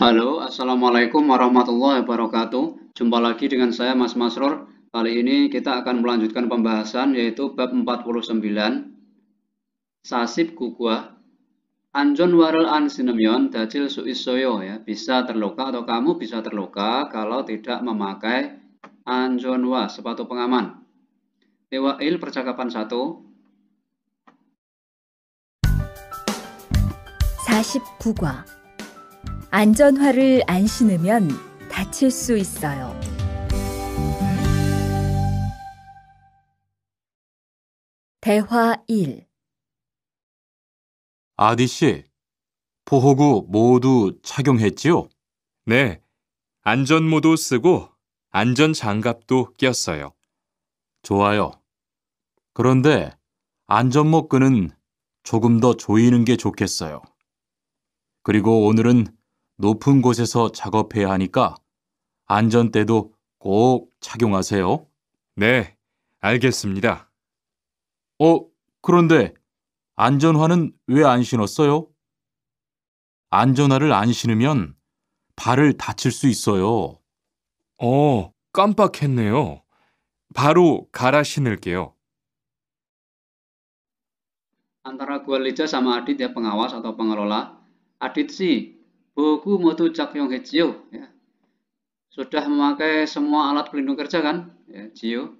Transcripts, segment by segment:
Halo, Assalamualaikum warahmatullahi wabarakatuh. Jumpa lagi dengan saya Mas Masrur. Kali ini kita akan melanjutkan pembahasan yaitu bab 49 Sasib Gugwa Anjon warel an sinemion dajil suisoyo ya bisa terluka atau kamu bisa terluka kalau tidak memakai wa, sepatu pengaman. Dewa il percakapan satu. 49과 안전화를 안 신으면 다칠 수 있어요. 대화 1 아디 씨, 보호구 모두 착용했지요? 네, 안전모도 쓰고 안전장갑도 꼈어요. 좋아요. 그런데 안전모 끈은 조금 더 조이는 게 좋겠어요. 그리고 오늘은 높은 곳에서 작업해야 하니까 안전대도 꼭 착용하세요. 네, 알겠습니다. 어, 그런데 안전화는 왜 안 신었어요? 안전화를 안 신으면 발을 다칠 수 있어요. 어, 깜빡했네요. 바로 갈아 신을게요. Antara gua lidah sama Adit ya pengawas atau pengelola. Adit sih Buku Motu Chakyong Hejio ya. Sudah memakai semua alat pelindung kerja kan? Ya, Jio.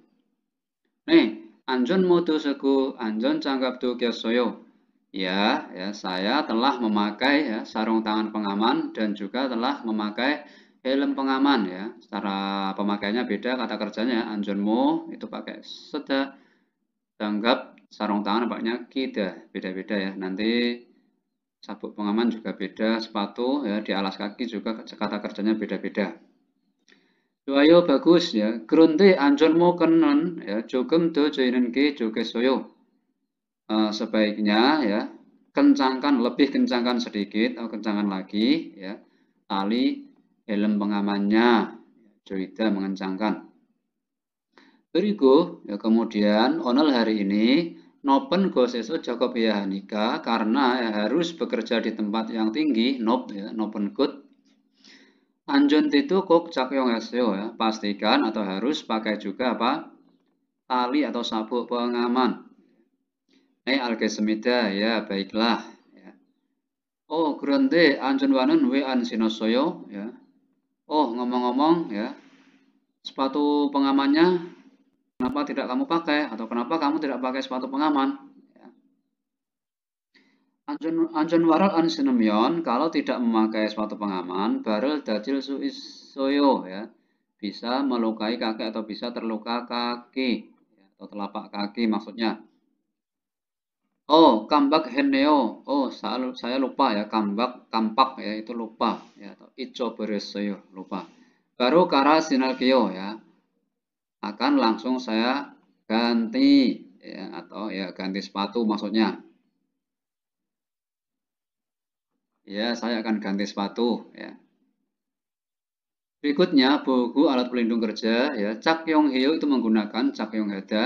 Nih, anjun Motu Seku anjun Canggap Tu kiasoyo Ya, ya, saya telah memakai ya, sarung tangan pengaman dan juga telah memakai helm pengaman ya. Secara pemakaiannya beda kata kerjanya anjun mo itu pakai seda, tanggap sarung tangan pakainya kita beda-beda ya. Nanti sabuk pengaman juga beda, sepatu ya di alas kaki juga kata kerjanya beda-beda. Joyo bagus ya, anjur anjurmu kenon ya, jogem do joinen ke joge soyo. Eh, sebaiknya ya, kencangkan lebih kencangkan sedikit atau kencangkan lagi ya, tali helm pengamannya, joida mengencangkan. Berikut ya kemudian onel hari ini nopen goseso Jacob ya karena harus bekerja di tempat yang tinggi Nop ya nopen good anjun itu kok cakyong eseo ya pastikan atau harus pakai juga apa tali atau sabuk pengaman eh alkesemida ya baiklah ya. oh grande anjun wanun we an sinosoyo ya oh ngomong-ngomong ya sepatu pengamannya kenapa tidak kamu pakai atau kenapa kamu tidak pakai sepatu pengaman. Ya. Anjun an ansinemyon kalau tidak memakai sepatu pengaman, barel dajil suisoyo ya bisa melukai kaki atau bisa terluka kaki ya, atau telapak kaki maksudnya. Oh, kambak heneo. Oh, saya, lupa ya, kambak, kampak ya, itu lupa. Ya, atau icho soyo, lupa. Baru kara sinalkio ya akan langsung saya ganti ya, atau ya ganti sepatu maksudnya. Ya, saya akan ganti sepatu ya. Berikutnya buku alat pelindung kerja ya. Cak Yong Heo itu menggunakan Cak Yong Heda.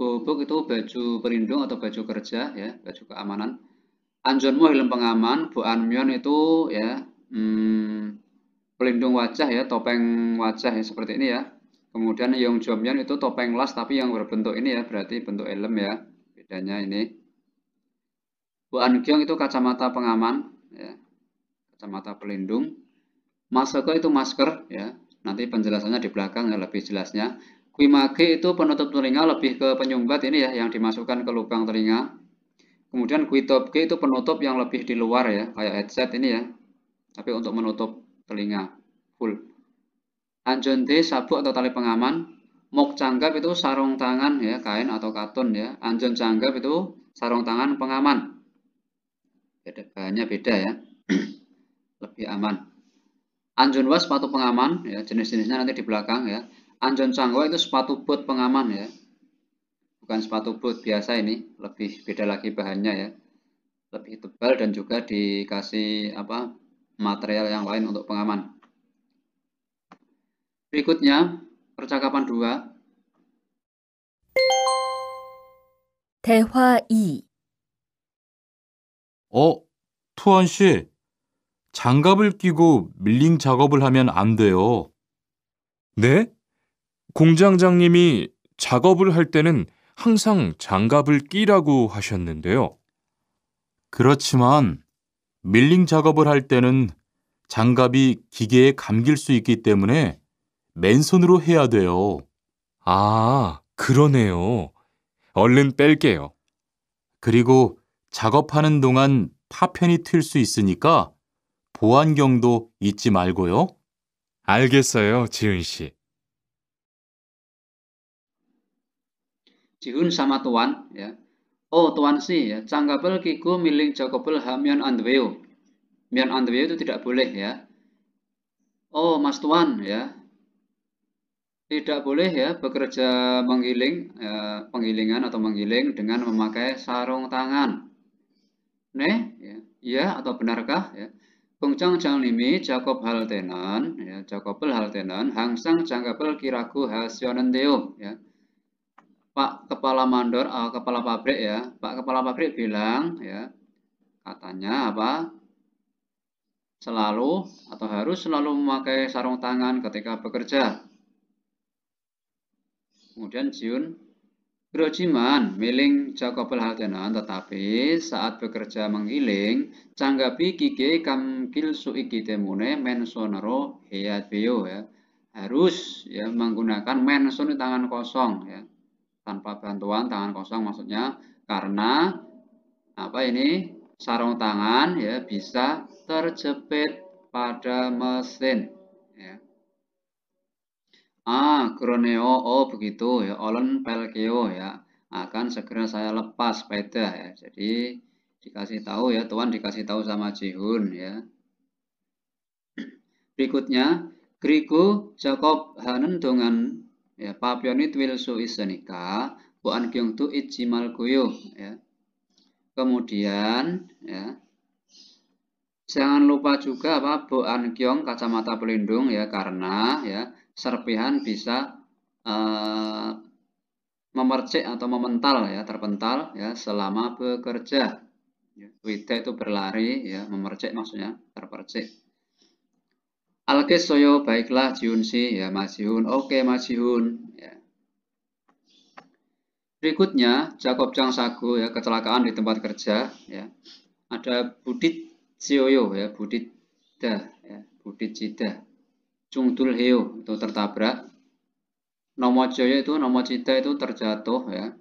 buku itu baju pelindung atau baju kerja ya, baju keamanan. mo helm pengaman, Bu Anmyon itu ya hmm, pelindung wajah ya, topeng wajah ya seperti ini ya. Kemudian yang jomian itu topeng las tapi yang berbentuk ini ya, berarti bentuk elem ya. Bedanya ini. Bu Ankyong itu kacamata pengaman, ya. kacamata pelindung. Masker itu masker, ya. nanti penjelasannya di belakang ya, lebih jelasnya. Kuimage itu penutup telinga lebih ke penyumbat ini ya, yang dimasukkan ke lubang telinga. Kemudian kuitopge itu penutup yang lebih di luar ya, kayak headset ini ya. Tapi untuk menutup telinga full. Anjon sabuk atau tali pengaman. Mok canggap itu sarung tangan ya, kain atau katun ya. Anjon canggap itu sarung tangan pengaman. Beda bahannya beda ya. Lebih aman. Anjon was sepatu pengaman ya, jenis-jenisnya nanti di belakang ya. Anjon cangwa itu sepatu boot pengaman ya. Bukan sepatu boot biasa ini, lebih beda lagi bahannya ya. Lebih tebal dan juga dikasih apa material yang lain untuk pengaman. Berikutnya, percakapan 2. 대화 2. 어, 투원 씨. 장갑을 끼고 밀링 작업을 하면 안 돼요. 네? 공장장님이 작업을 할 때는 항상 장갑을 끼라고 하셨는데요. 그렇지만 밀링 작업을 할 때는 장갑이 기계에 감길 수 있기 때문에 맨손으로 해야 돼요. 아, 그러네요. 얼른 뺄게요. 그리고 작업하는 동안 파편이 튈 수 있으니까 보안경도 잊지 말고요. 알겠어요, 지은 씨. Jiun sama Tuan ya. Oh Tuan si ya, canggapel kiku miling cokopel hamion andweo. Mion andweo itu tidak boleh ya. Oh Mas Tuan ya, tidak boleh ya bekerja menggiling eh, penggilingan atau menggiling dengan memakai sarung tangan. Nih, ya, ya atau benarkah ya? Bungcang jang limi Jakob haltenan ya Jakobel haltenan hangsang jangkabel kiraku hasionen teum ya. Pak kepala mandor uh, kepala pabrik ya. Pak kepala pabrik bilang ya katanya apa? Selalu atau harus selalu memakai sarung tangan ketika bekerja Kemudian Jiun Grojiman miling Jakobel Haltenan tetapi saat bekerja mengiling canggapi kige kam kilsu ikitemune mensonero beo ya harus ya menggunakan menson tangan kosong ya tanpa bantuan tangan kosong maksudnya karena apa ini sarung tangan ya bisa terjepit pada mesin Ah, kroneo, oh begitu ya, Olen Pelkeo ya, akan segera saya lepas sepeda ya. Jadi dikasih tahu ya, tuan dikasih tahu sama Jihun ya. Berikutnya, Griku Jacob dengan ya, Papionit Wilsu Isenika, Buan Kyung Tu Ijimal kuyu ya. Kemudian ya, Jangan lupa juga apa buan An kacamata pelindung ya karena ya serpihan bisa uh, memercik atau memental ya, terpental ya selama bekerja. Ya, Wita itu berlari ya, memercik maksudnya terpercik. Alkes soyo baiklah jiunsi ya masihun. Oke masihun ya. Berikutnya Jacob Jang Sago ya kecelakaan di tempat kerja ya. Ada Budit Sioyo ya Budit Da ya Budit Cida Cungdul heo itu tertabrak. joyo itu cita itu terjatuh ya.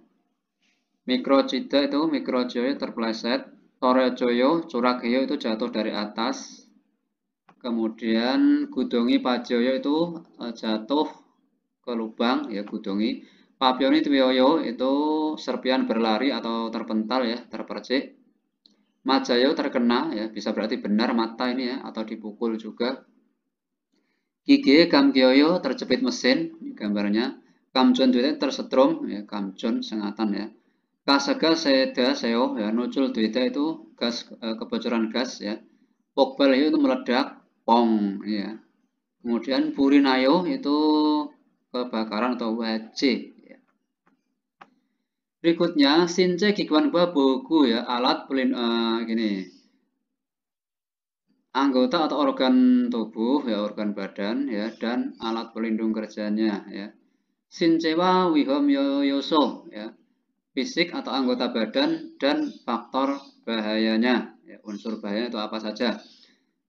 cita itu joyo terpleset. curak heo itu jatuh dari atas. Kemudian gudongi pajoyo itu e, jatuh ke lubang ya gudongi. Papioni tuyoyo itu serpian berlari atau terpental ya, terpercik. Majayo terkena ya, bisa berarti benar mata ini ya, atau dipukul juga. Kige Kamgyoyo terjepit mesin, gambarnya. Kamjon duite tersetrum, ya, Kamjon sengatan ya. Kasega seda seo, ya, nucul duite itu gas eh, kebocoran gas ya. Pokbal itu meledak, pong ya. Kemudian Purinayo itu kebakaran atau wajib ya. Berikutnya, Shinche Gikwan buku ya, alat pelin, uh, gini, anggota atau organ tubuh ya organ badan ya dan alat pelindung kerjanya ya sincewa wihom yoyoso ya fisik atau anggota badan dan faktor bahayanya ya, unsur bahaya itu apa saja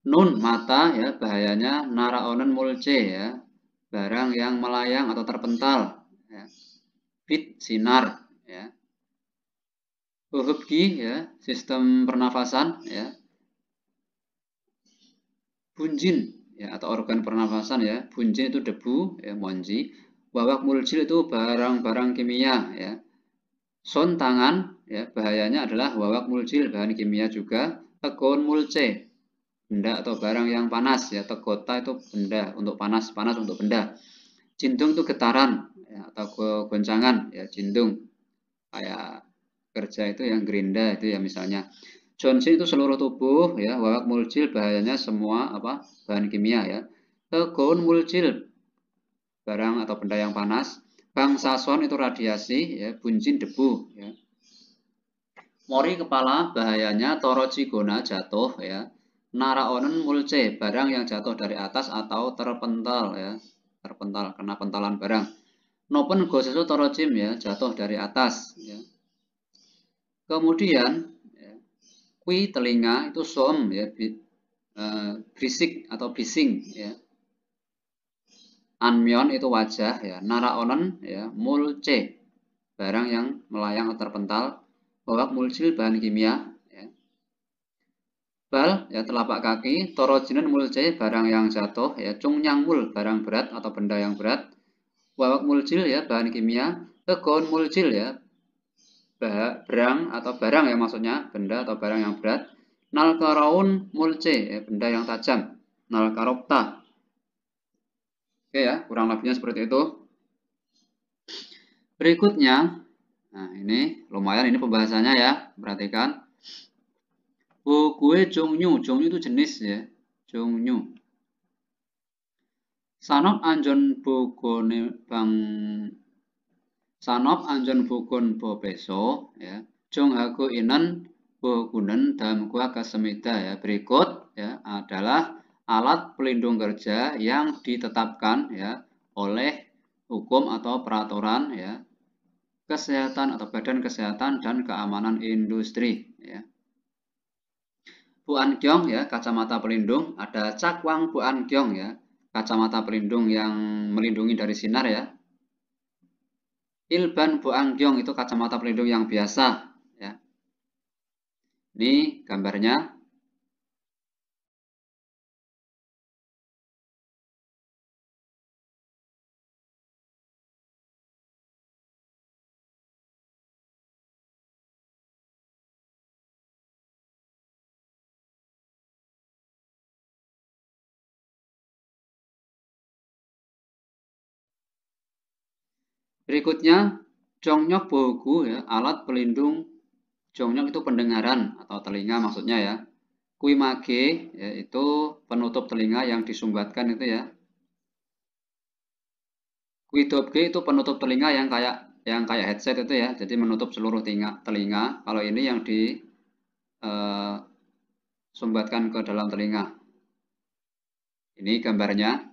nun mata ya bahayanya naraonen mulce ya barang yang melayang atau terpental ya. fit sinar ya uhubki ya sistem pernafasan ya bunjin ya atau organ pernafasan ya bunjin itu debu ya monji wawak muljil itu barang-barang kimia ya son tangan ya bahayanya adalah wawak muljil bahan kimia juga tekon mulce benda atau barang yang panas ya tegota itu benda untuk panas panas untuk benda jindung itu getaran ya, atau goncangan ya jindung kayak kerja itu yang gerinda itu ya misalnya Johnson itu seluruh tubuh ya, wawak muljil bahayanya semua apa bahan kimia ya. Kegon muljil barang atau benda yang panas. Bang sason itu radiasi, ya, buncin debu. Ya. Mori kepala bahayanya toro cigona jatuh ya. Naraonen mulce barang yang jatuh dari atas atau terpental ya terpental kena pentalan barang. Nopen gosesu toro jim ya jatuh dari atas ya. Kemudian kui telinga itu som ya bisik eh, atau bising ya anmyon itu wajah ya naraonen ya mulce barang yang melayang atau terpental bahwa mulcil bahan kimia ya. bal ya telapak kaki torojinen mulce barang yang jatuh ya cungyang mul barang berat atau benda yang berat bahwa mulcil ya bahan kimia tegon mulcil ya barang atau barang ya maksudnya benda atau barang yang berat nal karaun mulce ya, benda yang tajam nal karopta oke ya kurang lebihnya seperti itu berikutnya nah ini lumayan ini pembahasannya ya perhatikan bu kue jongnyu jongnyu itu jenis ya jongnyu sanok anjon bu bang sanop anjon bukun bo peso ya jong haku inan bo kunen dalam gua kasemita ya berikut ya adalah alat pelindung kerja yang ditetapkan ya oleh hukum atau peraturan ya kesehatan atau badan kesehatan dan keamanan industri ya Bu Ankyong ya kacamata pelindung ada cakwang Bu Ankyong ya kacamata pelindung yang melindungi dari sinar ya Ilban Boangyong itu kacamata pelindung yang biasa. Ya. Ini gambarnya. Berikutnya, jongnyok bogu, ya, alat pelindung jongnyok itu pendengaran atau telinga maksudnya ya. Kui mage, ya, itu penutup telinga yang disumbatkan itu ya. Kui dobge itu penutup telinga yang kayak yang kayak headset itu ya, jadi menutup seluruh telinga. telinga. Kalau ini yang disumbatkan eh, ke dalam telinga. Ini gambarnya.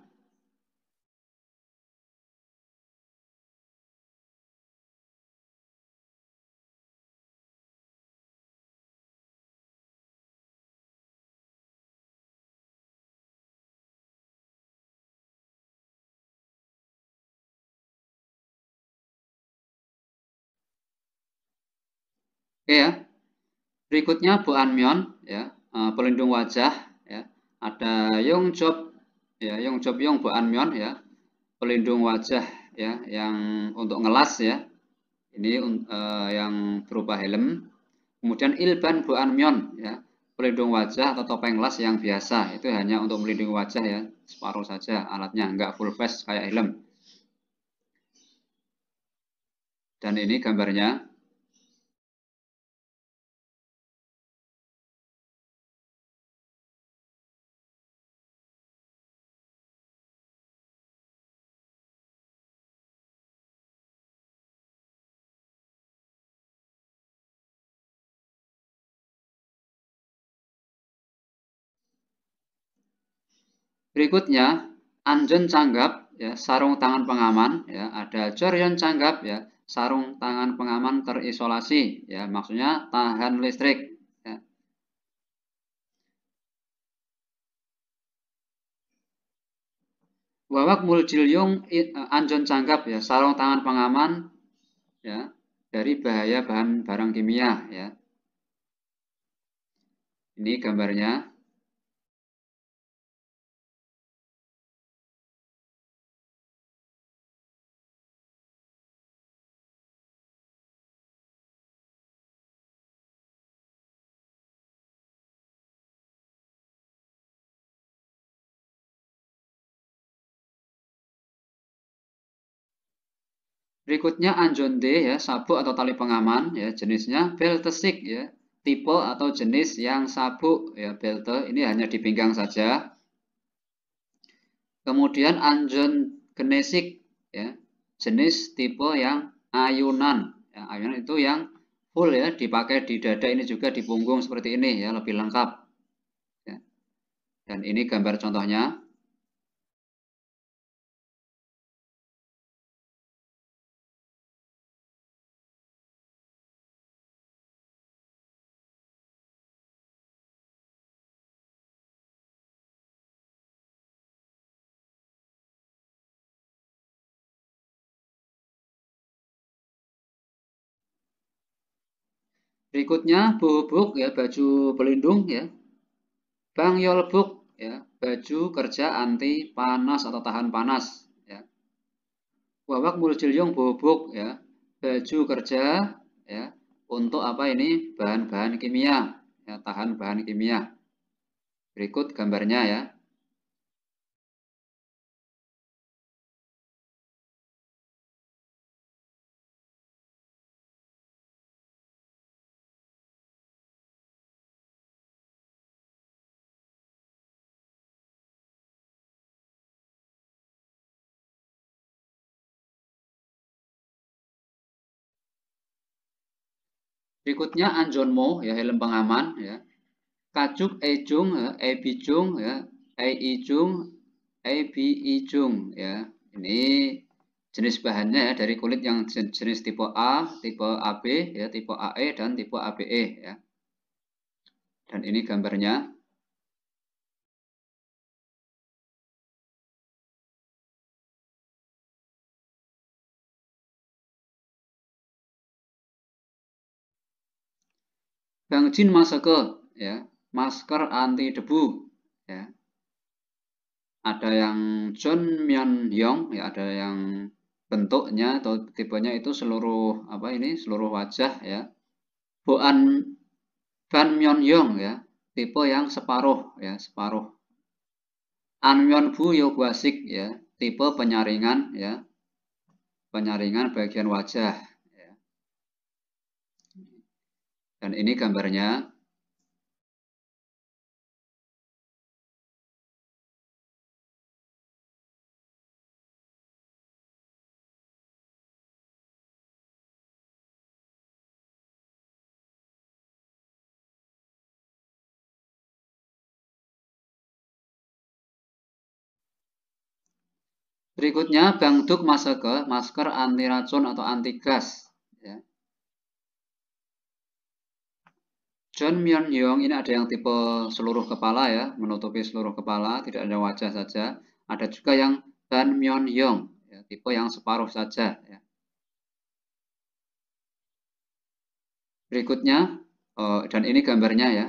Oke ya. Berikutnya Bu Anmyon ya, eh, pelindung wajah ya. Ada Yongjob Job ya, Yongjob Job Yong Bu Anmyon ya. Pelindung wajah ya yang untuk ngelas ya. Ini uh, yang berupa helm. Kemudian Ilban Bu Anmyon ya, pelindung wajah atau topeng las yang biasa itu hanya untuk melindungi wajah ya separuh saja alatnya enggak full face kayak helm dan ini gambarnya Berikutnya, anjun canggap, ya, sarung tangan pengaman, ya, ada coryon canggap, ya, sarung tangan pengaman terisolasi, ya, maksudnya tahan listrik. Ya. Wawak muljilyung eh, anjun canggap, ya, sarung tangan pengaman, ya, dari bahaya bahan barang kimia, ya. Ini gambarnya. Berikutnya anjonde D ya, sabuk atau tali pengaman ya, jenisnya beltesik ya, tipe atau jenis yang sabuk ya, belte ini hanya di pinggang saja. Kemudian anjon genesik ya, jenis tipe yang ayunan. Ya, ayunan itu yang full ya, dipakai di dada ini juga di punggung seperti ini ya, lebih lengkap. Ya. Dan ini gambar contohnya. Berikutnya bubuk ya baju pelindung ya. Bang yolbuk ya baju kerja anti panas atau tahan panas ya. Wawak muljilyong bubuk ya baju kerja ya untuk apa ini bahan-bahan kimia ya tahan bahan kimia. Berikut gambarnya ya. Berikutnya Anjonmo ya helm pengaman ya. Kacuk Ejung, ya, Ebijung ya, Eijung, Ebijung ya. Ini jenis bahannya ya, dari kulit yang jenis tipe A, tipe AB ya, tipe AE dan tipe ABE ya. Dan ini gambarnya. masuk ke, ya, masker anti debu, ya. Ada yang John Myon Yong, ya, ada yang bentuknya atau tipenya itu seluruh apa ini seluruh wajah ya. Boan Ban Myon Yong ya, tipe yang separuh ya, separuh. An Myon Bu Yogwasik ya, tipe penyaringan ya. Penyaringan bagian wajah dan ini gambarnya. Berikutnya, Bangduk masker, masker anti racun atau anti gas. John Myon Yong ini ada yang tipe seluruh kepala ya, menutupi seluruh kepala, tidak ada wajah saja. Ada juga yang Ban Myon Yong, ya, tipe yang separuh saja. Ya. Berikutnya, oh, dan ini gambarnya ya,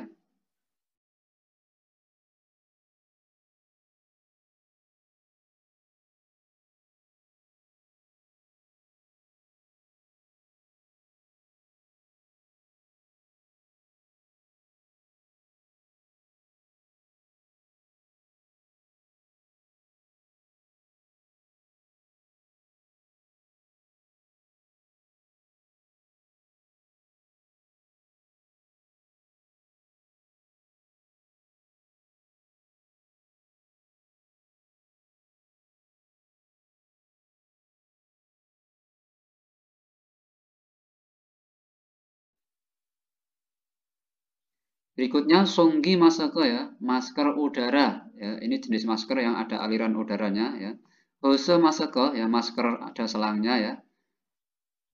Berikutnya songgi masker ya, masker udara. Ya, ini jenis masker yang ada aliran udaranya ya. Hose masker ya, masker ada selangnya ya.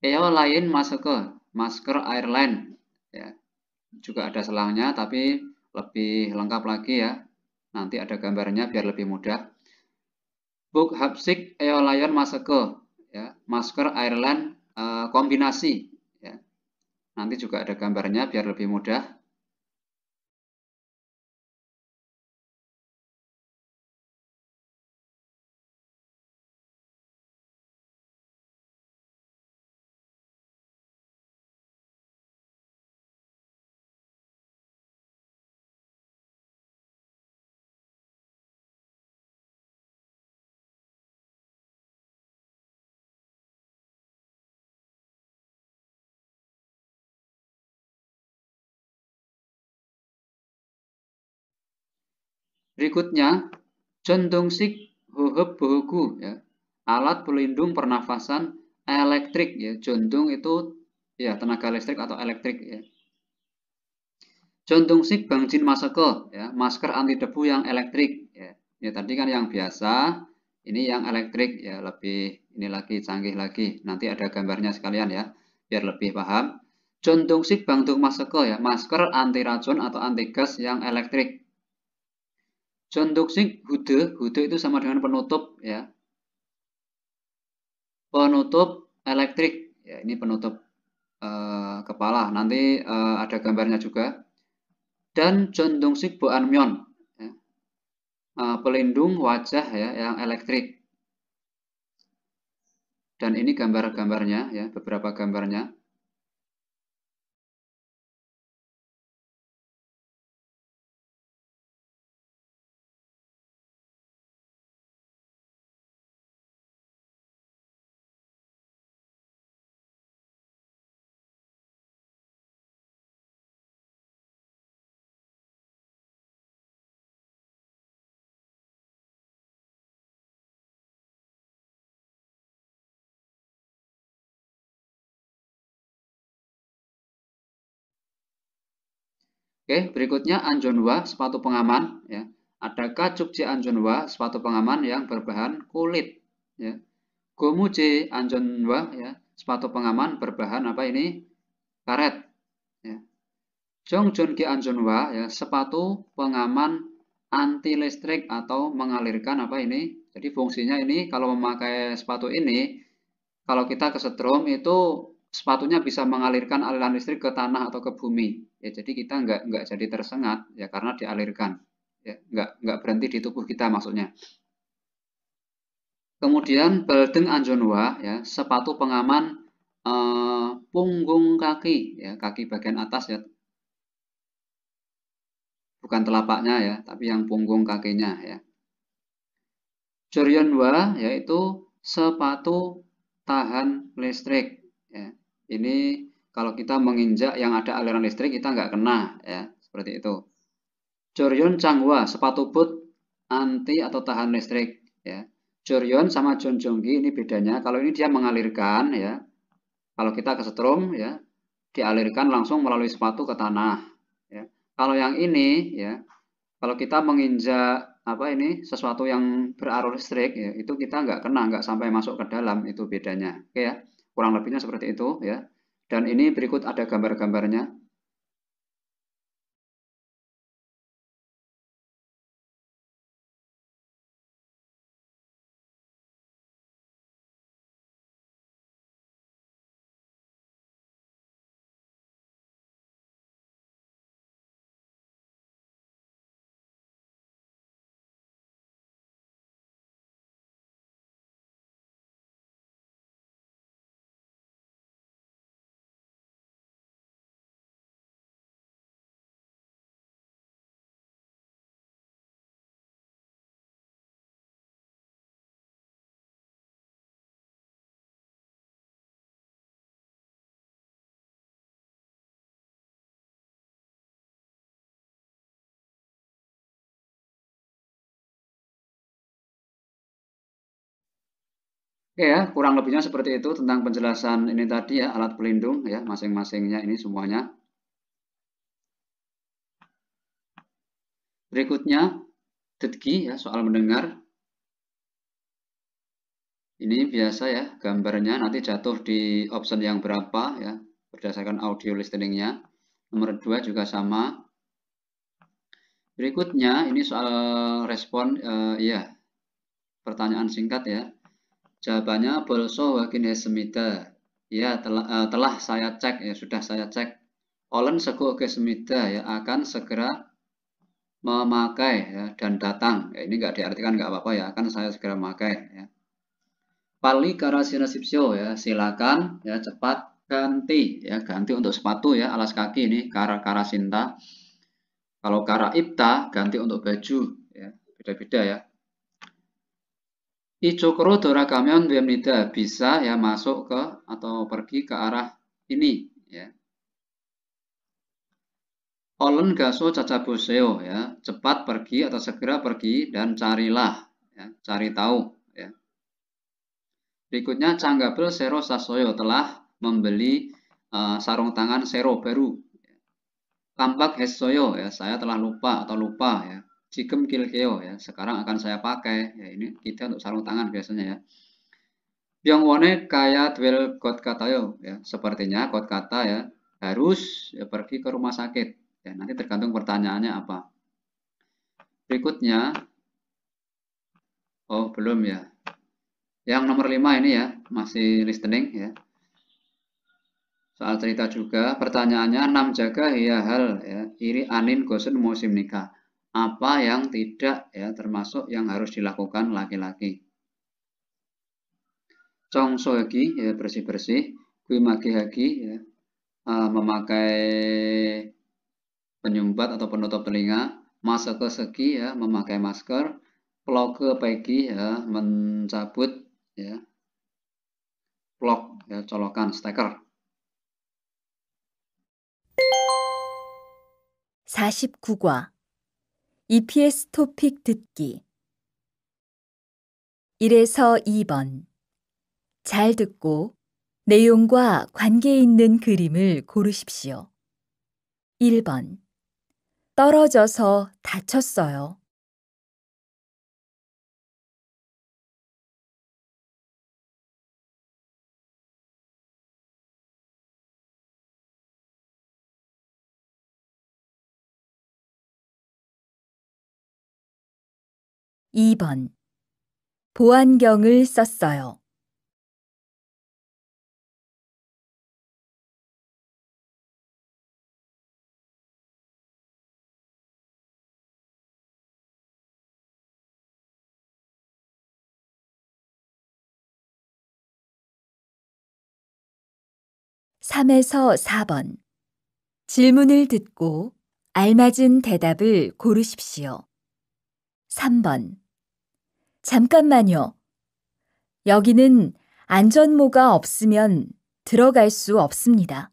Eo lain masker, masker airline ya. Juga ada selangnya tapi lebih lengkap lagi ya. Nanti ada gambarnya biar lebih mudah. Book hapsik eo lain masker ya, masker airline eh, kombinasi ya. Nanti juga ada gambarnya biar lebih mudah. Berikutnya, Jondungsik hoheb bohogu, ya, alat pelindung pernafasan elektrik. Ya. itu ya tenaga listrik atau elektrik. Ya. sik bangjin masker, ya, masker anti debu yang elektrik. Ya. ya tadi kan yang biasa, ini yang elektrik ya lebih ini lagi canggih lagi. Nanti ada gambarnya sekalian ya, biar lebih paham. sik bangjin masker ya, masker anti racun atau anti gas yang elektrik Contoh sing Hude, Hude itu sama dengan penutup ya. Penutup elektrik, ya ini penutup uh, kepala. Nanti uh, ada gambarnya juga. Dan condong Toxic Boanmyon, ya. uh, pelindung wajah ya yang elektrik. Dan ini gambar-gambarnya ya, beberapa gambarnya. Oke, berikutnya anjonwa, sepatu pengaman. Ya. Adakah cukci anjonwa, sepatu pengaman yang berbahan kulit? Ya. Gomuji anjonwa, ya. sepatu pengaman berbahan apa ini? Karet. Ya. Jongjongki anjonwa, ya. sepatu pengaman anti listrik atau mengalirkan apa ini? Jadi fungsinya ini kalau memakai sepatu ini, kalau kita kesetrum itu sepatunya bisa mengalirkan aliran listrik ke tanah atau ke bumi. Ya, jadi kita nggak nggak jadi tersengat ya karena dialirkan. Ya, nggak nggak berhenti di tubuh kita maksudnya. Kemudian beldeng anjonwa ya sepatu pengaman eh, punggung kaki ya kaki bagian atas ya bukan telapaknya ya tapi yang punggung kakinya ya. Joryeonwa yaitu sepatu tahan listrik ya ini kalau kita menginjak yang ada aliran listrik kita nggak kena ya seperti itu. Joryon Changwa sepatu boot anti atau tahan listrik ya. Joryon sama John ini bedanya kalau ini dia mengalirkan ya. Kalau kita ke setrum ya dialirkan langsung melalui sepatu ke tanah ya. Kalau yang ini ya kalau kita menginjak apa ini sesuatu yang berarus listrik ya, itu kita nggak kena nggak sampai masuk ke dalam itu bedanya oke ya Kurang lebihnya seperti itu ya. Dan ini berikut ada gambar-gambarnya. Oke ya, kurang lebihnya seperti itu tentang penjelasan ini tadi ya, alat pelindung ya, masing-masingnya ini semuanya. Berikutnya, tetki ya, soal mendengar. Ini biasa ya, gambarnya nanti jatuh di option yang berapa ya, berdasarkan audio listeningnya. Nomor 2 juga sama. Berikutnya, ini soal respon, uh, ya, pertanyaan singkat ya Jawabannya bolso wakinesemida. Ya, telah, eh, uh, telah saya cek ya, sudah saya cek. Olen sego semida ya akan segera memakai ya, dan datang. Ya, ini nggak diartikan nggak apa-apa ya, akan saya segera memakai ya. Pali karasirasipsyo ya, silakan ya cepat ganti ya ganti untuk sepatu ya alas kaki ini kara kara sinta kalau kara ipta ganti untuk baju ya beda beda ya Ichokoro dorakamyon bemnida bisa ya masuk ke atau pergi ke arah ini ya. Olen gaso cacaboseo ya, cepat pergi atau segera pergi dan carilah ya, cari tahu ya. Berikutnya Canggabel Sero Sasoyo telah membeli uh, sarung tangan Sero baru. Tampak Hesoyo ya, saya telah lupa atau lupa ya. Cikem kilkeo ya. Sekarang akan saya pakai. Ya, ini kita untuk sarung tangan biasanya ya. Byongwone kaya dwell kot katayo ya. Sepertinya kot kata ya harus ya, pergi ke rumah sakit. Ya, nanti tergantung pertanyaannya apa. Berikutnya Oh, belum ya. Yang nomor lima ini ya, masih listening ya. Soal cerita juga, pertanyaannya 6 jaga ya hal ya. Iri anin gosen musim nikah apa yang tidak ya termasuk yang harus dilakukan laki-laki. soegi ya bersih-bersih, hagi ya e, memakai penyumbat atau penutup telinga, ke segi ya memakai masker, ke pegi ya mencabut ya plok ya colokan steker. 49과 EPS 토픽 듣기 1에서 2번 잘 듣고 내용과 관계 있는 그림을 고르십시오. 1번 떨어져서 다쳤어요. 2번 보안경을 썼어요. 3에서 4번 질문을 듣고 알맞은 대답을 고르십시오. 3번 잠깐만요. 여기는 안전모가 없으면 들어갈 수 없습니다.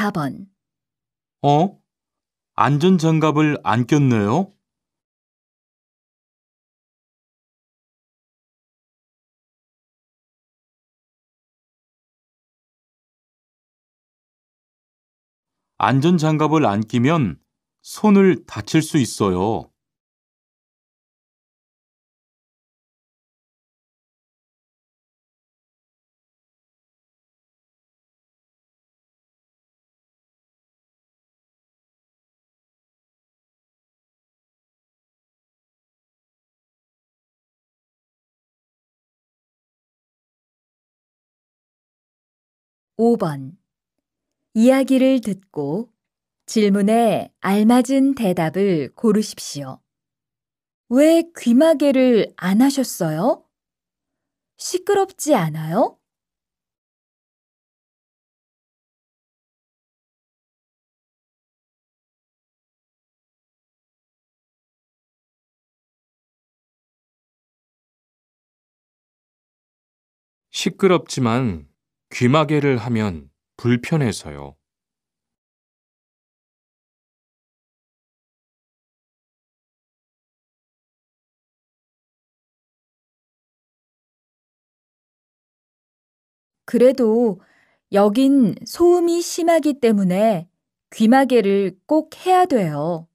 4번. 어? 안전장갑을 안 꼈네요? 안전장갑을 안 끼면 손을 다칠 수 있어요. 5번. 이야기를 듣고 질문에 알맞은 대답을 고르십시오. 왜 귀마개를 안 하셨어요? 시끄럽지 않아요? '시끄럽지만 귀마개를 하면 불편해서요. 그래도 여긴 소음이 심하기 때문에 귀마개를 꼭 해야 돼요.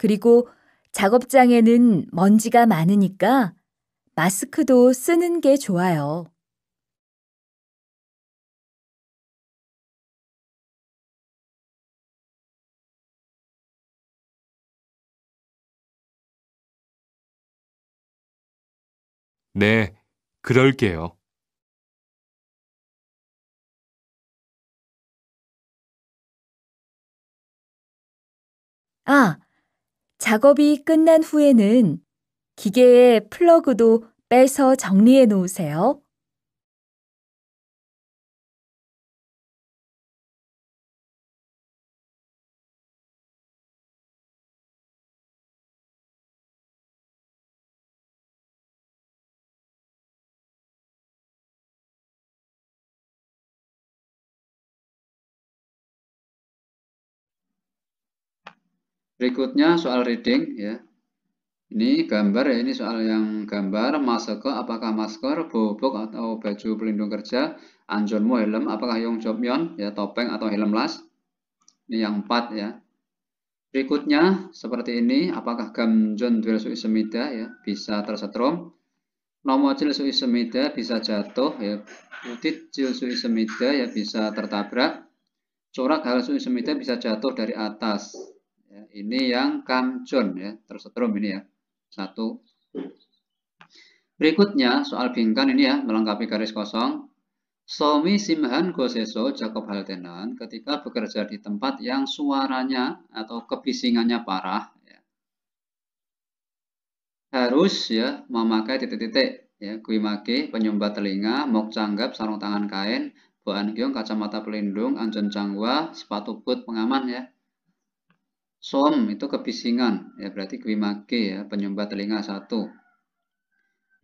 그리고 작업장에는 먼지가 많으니까 마스크도 쓰는 게 좋아요. 네, 그럴게요. 아, 작업이 끝난 후에는 기계의 플러그도 빼서 정리해 놓으세요. Berikutnya soal reading ya. Ini gambar ya, ini soal yang gambar masker, apakah masker, bobok atau baju pelindung kerja, anjonmu helm, apakah yongjobmyon ya topeng atau helm las. Ini yang 4 ya. Berikutnya seperti ini, apakah gamjon duel semida ya bisa tersetrum? sui semida bisa jatuh ya. cil jil semida ya bisa tertabrak. Corak hal semida bisa jatuh dari atas Ya, ini yang kamjon ya, tersetrum ini ya. Satu. Berikutnya soal bingkan ini ya, melengkapi garis kosong. Somi Simhan Goseso Jacob Haltenan ketika bekerja di tempat yang suaranya atau kebisingannya parah ya, harus ya memakai titik-titik ya kuimake penyumbat telinga, mok canggap, sarung tangan kain, buan kiong, kacamata pelindung, anjun sepatu boot pengaman ya. Som itu kebisingan, ya berarti gwimage ya, penyumbat telinga satu.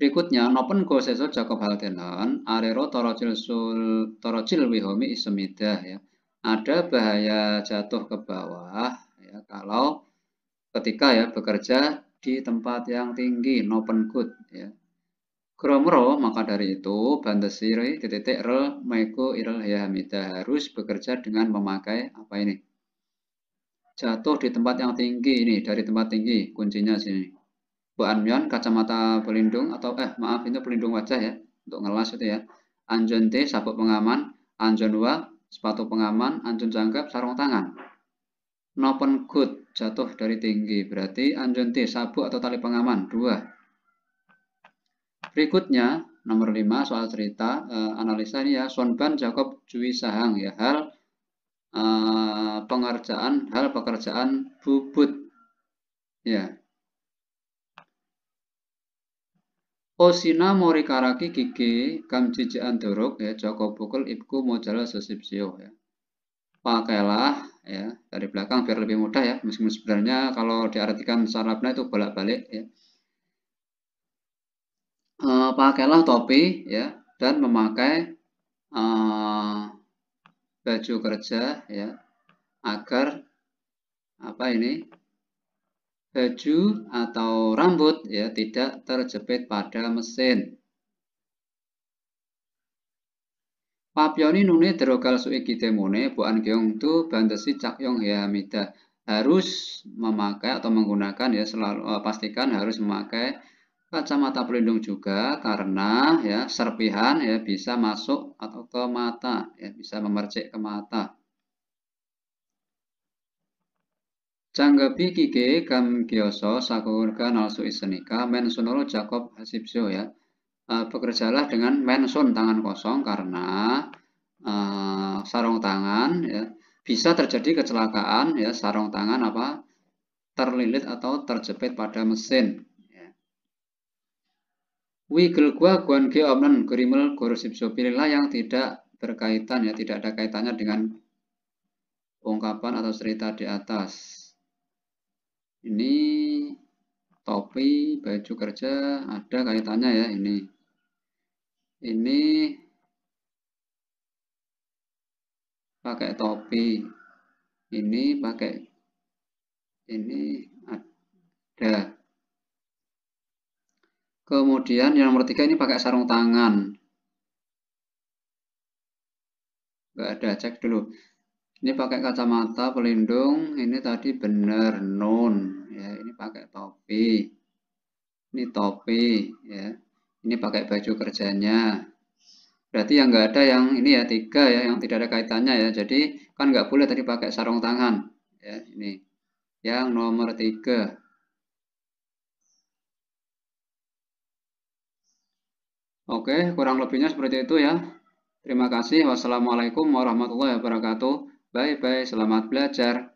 Berikutnya, nopen goseso Jacob haldenan arero torocil sul torocil wihomi isemidah ya. Ada bahaya jatuh ke bawah ya kalau ketika ya bekerja di tempat yang tinggi nopen good ya. Kromro maka dari itu bandesiri titik rel meko irel ya harus bekerja dengan memakai apa ini? jatuh di tempat yang tinggi ini dari tempat tinggi kuncinya sini Buanmyon kacamata pelindung atau eh maaf itu pelindung wajah ya untuk ngelas itu ya Anjon sabuk pengaman Anjon dua sepatu pengaman anjun Jangkep sarung tangan Nopen Good jatuh dari tinggi berarti Anjon sabuk atau tali pengaman dua berikutnya nomor lima soal cerita eh, analisa ini ya Sonban Jacob Jui Sahang ya hal Eh, pengerjaan hal pekerjaan bubut ya Osina mori karaki kiki kam cici andorok ya Joko pukul ibku mojala sosipsio ya. Pakailah ya dari belakang biar lebih mudah ya meskipun sebenarnya kalau diartikan sarapnya itu bolak-balik ya. E, pakailah topi ya dan memakai e, baju kerja ya agar apa ini baju atau rambut ya tidak terjepit pada mesin. Papioni nune derogal sui kitemune buan geong tu bandesi cak ya hamida harus memakai atau menggunakan ya selalu eh, pastikan harus memakai Kacamata pelindung juga karena ya serpihan ya bisa masuk atau ke mata ya bisa memercik ke mata. Canggapi kiki kam kioso sakurga nalsu isenika mensunoro Jacob hasibsyo ya. E, bekerjalah dengan mensun tangan kosong karena uh, sarung tangan ya bisa terjadi kecelakaan ya sarung tangan apa terlilit atau terjepit pada mesin Wigel gua guan ge omnen grimel gurusip sopilila yang tidak berkaitan ya tidak ada kaitannya dengan ungkapan atau cerita di atas. Ini topi, baju kerja ada kaitannya ya ini. Ini pakai topi. Ini pakai ini ada Kemudian yang nomor tiga ini pakai sarung tangan. Gak ada, cek dulu. Ini pakai kacamata pelindung, ini tadi benar non. Ya, ini pakai topi. Ini topi, ya. Ini pakai baju kerjanya. Berarti yang nggak ada yang ini ya tiga ya, yang tidak ada kaitannya ya. Jadi kan nggak boleh tadi pakai sarung tangan. Ya, ini yang nomor tiga. Oke, kurang lebihnya seperti itu ya. Terima kasih. Wassalamualaikum warahmatullahi wabarakatuh. Bye-bye. Selamat belajar.